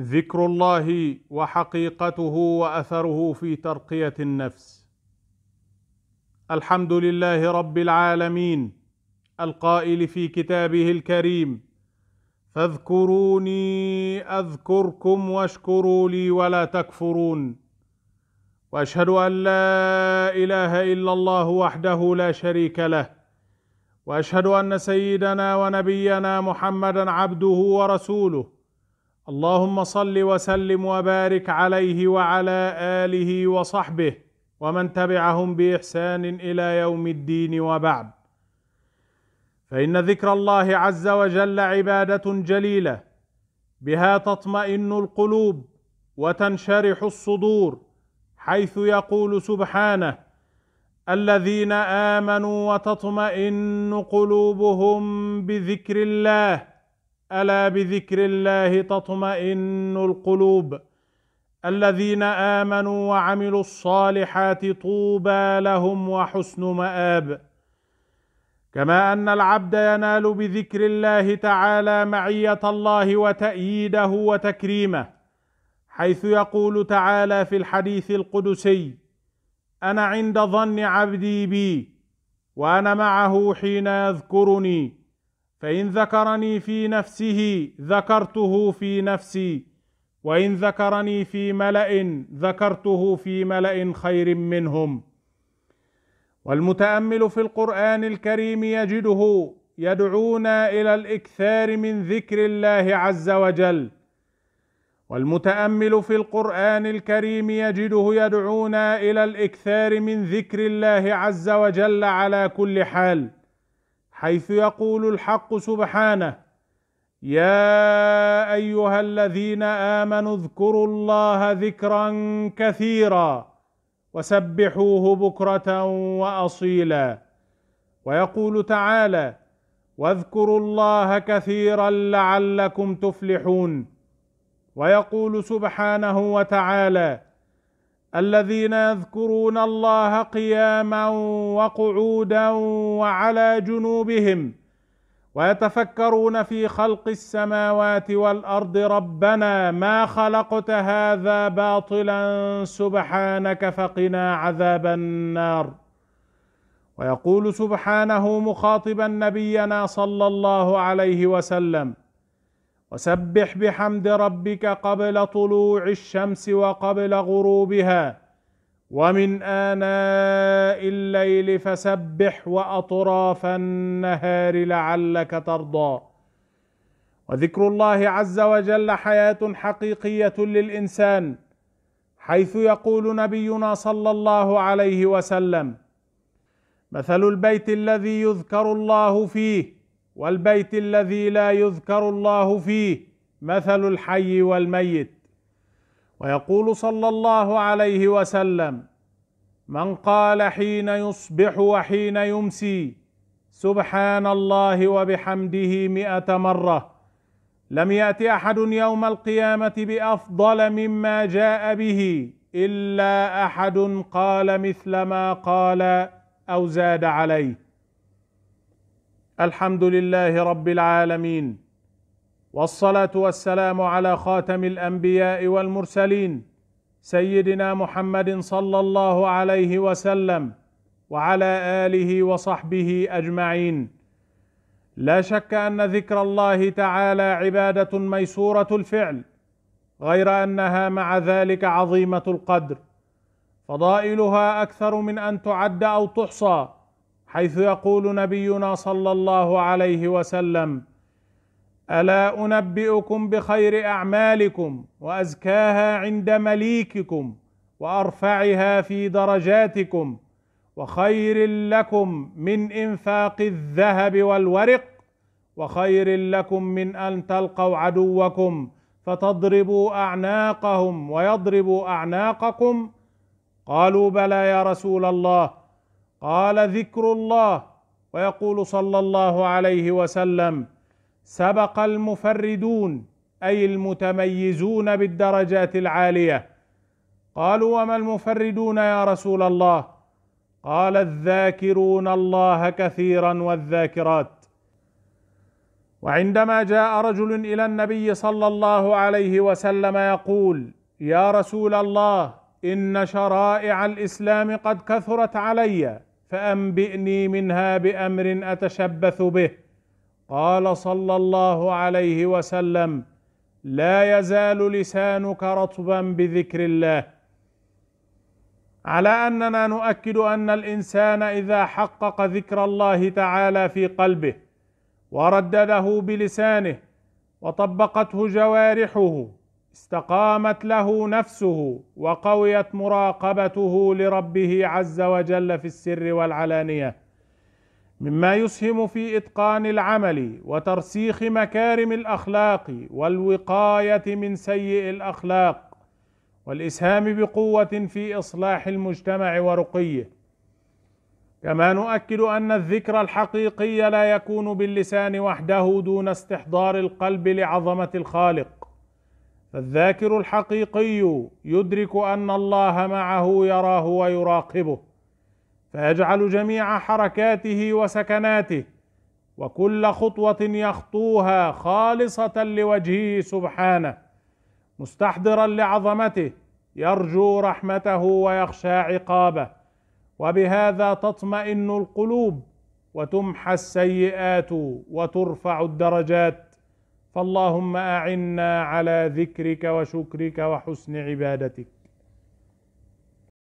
ذكر الله وحقيقته واثره في ترقيه النفس الحمد لله رب العالمين القائل في كتابه الكريم فاذكروني اذكركم واشكروا لي ولا تكفرون واشهد ان لا اله الا الله وحده لا شريك له واشهد ان سيدنا ونبينا محمدا عبده ورسوله اللهم صل وسلم وبارك عليه وعلى اله وصحبه ومن تبعهم باحسان الى يوم الدين وبعد فان ذكر الله عز وجل عباده جليله بها تطمئن القلوب وتنشرح الصدور حيث يقول سبحانه الذين امنوا وتطمئن قلوبهم بذكر الله الا بذكر الله تطمئن القلوب الذين امنوا وعملوا الصالحات طوبى لهم وحسن ماب كما ان العبد ينال بذكر الله تعالى معيه الله وتاييده وتكريمه حيث يقول تعالى في الحديث القدسي انا عند ظن عبدي بي وانا معه حين يذكرني فان ذكرني في نفسه ذكرته في نفسي وان ذكرني في ملا ذكرته في ملا خير منهم والمتامل في القران الكريم يجده يدعونا الى الاكثار من ذكر الله عز وجل والمتامل في القران الكريم يجده يدعونا الى الاكثار من ذكر الله عز وجل على كل حال حيث يقول الحق سبحانه يا ايها الذين امنوا اذكروا الله ذكرا كثيرا وسبحوه بكره واصيلا ويقول تعالى واذكروا الله كثيرا لعلكم تفلحون ويقول سبحانه وتعالى الذين يذكرون الله قياما وقعودا وعلى جنوبهم ويتفكرون في خلق السماوات والارض ربنا ما خلقت هذا باطلا سبحانك فقنا عذاب النار ويقول سبحانه مخاطبا نبينا صلى الله عليه وسلم وسبح بحمد ربك قبل طلوع الشمس وقبل غروبها ومن آناء الليل فسبح وأطراف النهار لعلك ترضى وذكر الله عز وجل حياة حقيقية للإنسان حيث يقول نبينا صلى الله عليه وسلم مثل البيت الذي يذكر الله فيه والبيت الذي لا يذكر الله فيه مثل الحي والميت ويقول صلى الله عليه وسلم من قال حين يصبح وحين يمسي سبحان الله وبحمده مئة مرة لم يأت أحد يوم القيامة بأفضل مما جاء به إلا أحد قال مثل ما قال أو زاد عليه الحمد لله رب العالمين والصلاه والسلام على خاتم الانبياء والمرسلين سيدنا محمد صلى الله عليه وسلم وعلى اله وصحبه اجمعين لا شك ان ذكر الله تعالى عباده ميسوره الفعل غير انها مع ذلك عظيمه القدر فضائلها اكثر من ان تعد او تحصى حيث يقول نبينا صلى الله عليه وسلم الا انبئكم بخير اعمالكم وازكاها عند مليككم وارفعها في درجاتكم وخير لكم من انفاق الذهب والورق وخير لكم من ان تلقوا عدوكم فتضربوا اعناقهم ويضربوا اعناقكم قالوا بلى يا رسول الله قال ذكر الله ويقول صلى الله عليه وسلم سبق المفردون اي المتميزون بالدرجات العاليه قالوا وما المفردون يا رسول الله قال الذاكرون الله كثيرا والذاكرات وعندما جاء رجل الى النبي صلى الله عليه وسلم يقول يا رسول الله ان شرائع الاسلام قد كثرت علي فانبئني منها بامر اتشبث به قال صلى الله عليه وسلم لا يزال لسانك رطبا بذكر الله على اننا نؤكد ان الانسان اذا حقق ذكر الله تعالى في قلبه وردده بلسانه وطبقته جوارحه استقامت له نفسه وقويت مراقبته لربه عز وجل في السر والعلانيه مما يسهم في اتقان العمل وترسيخ مكارم الاخلاق والوقايه من سيء الاخلاق والاسهام بقوه في اصلاح المجتمع ورقيه كما نؤكد ان الذكر الحقيقي لا يكون باللسان وحده دون استحضار القلب لعظمه الخالق فالذاكر الحقيقي يدرك ان الله معه يراه ويراقبه فيجعل جميع حركاته وسكناته وكل خطوه يخطوها خالصه لوجهه سبحانه مستحضرا لعظمته يرجو رحمته ويخشى عقابه وبهذا تطمئن القلوب وتمحى السيئات وترفع الدرجات فاللهم اعنا على ذكرك وشكرك وحسن عبادتك